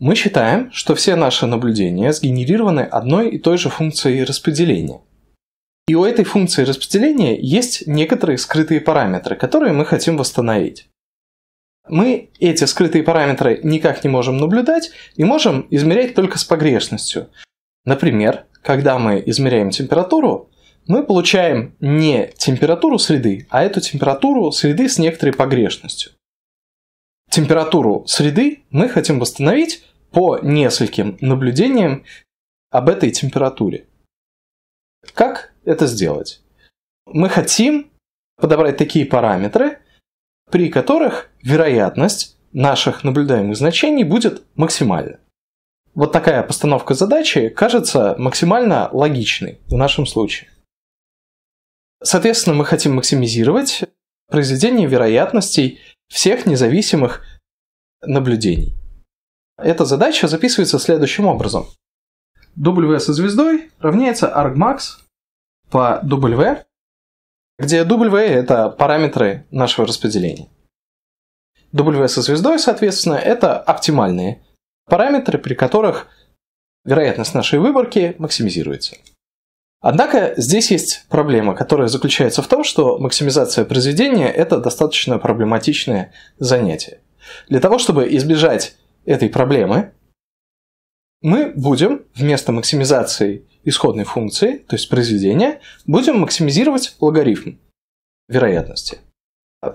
Мы считаем, что все наши наблюдения сгенерированы одной и той же функцией распределения. И у этой функции распределения есть некоторые скрытые параметры, которые мы хотим восстановить. Мы эти скрытые параметры никак не можем наблюдать и можем измерять только с погрешностью. Например, когда мы измеряем температуру, мы получаем не температуру среды, а эту температуру среды с некоторой погрешностью. Температуру среды мы хотим восстановить по нескольким наблюдениям об этой температуре. Как это сделать? Мы хотим подобрать такие параметры, при которых вероятность наших наблюдаемых значений будет максимальна. Вот такая постановка задачи кажется максимально логичной в нашем случае. Соответственно, мы хотим максимизировать произведение вероятностей всех независимых наблюдений. Эта задача записывается следующим образом. W со звездой равняется argmax по W, где W – это параметры нашего распределения. W со звездой, соответственно, это оптимальные параметры, при которых вероятность нашей выборки максимизируется. Однако здесь есть проблема, которая заключается в том, что максимизация произведения – это достаточно проблематичное занятие. Для того, чтобы избежать этой проблемы, мы будем вместо максимизации исходной функции, то есть произведения, будем максимизировать логарифм вероятности.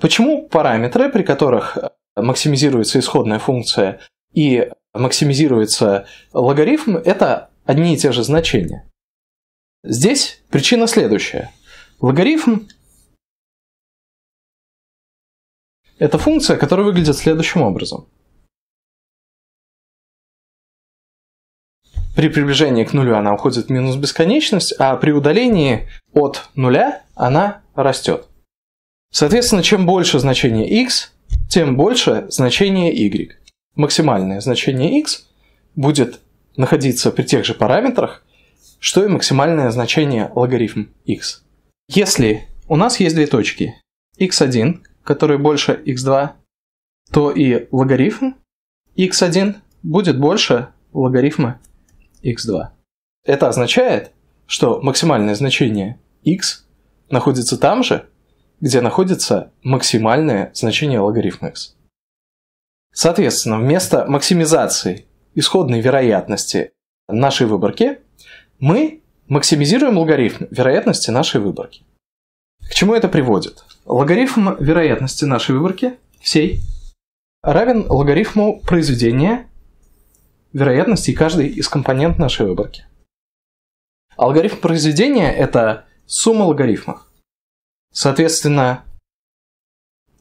Почему параметры, при которых э, максимизируется исходная функция и максимизируется логарифм, это одни и те же значения? Здесь причина следующая. Логарифм – это функция, которая выглядит следующим образом – При приближении к нулю она уходит в минус бесконечность, а при удалении от нуля она растет. Соответственно, чем больше значение x, тем больше значение y. Максимальное значение x будет находиться при тех же параметрах, что и максимальное значение логарифм x. Если у нас есть две точки, x1, который больше x2, то и логарифм x1 будет больше логарифма x2. Это означает, что максимальное значение x находится там же, где находится максимальное значение логарифма x. Соответственно, вместо максимизации исходной вероятности нашей выборки, мы максимизируем логарифм вероятности нашей выборки. К чему это приводит? Логарифм вероятности нашей выборки всей равен логарифму произведения вероятностей каждой из компонент нашей выборки. Алгоритм произведения – это сумма логарифмов. Соответственно,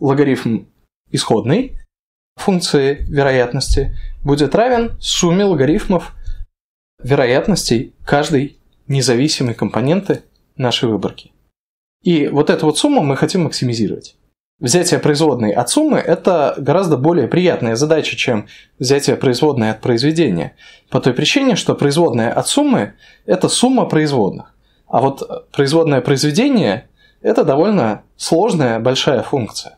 логарифм исходной функции вероятности будет равен сумме логарифмов вероятностей каждой независимой компоненты нашей выборки. И вот эту вот сумму мы хотим максимизировать взятие производной от суммы – это гораздо более приятная задача, чем взятие производной от произведения. По той причине, что производная от суммы – это сумма производных. А вот производное произведение – это довольно сложная большая функция.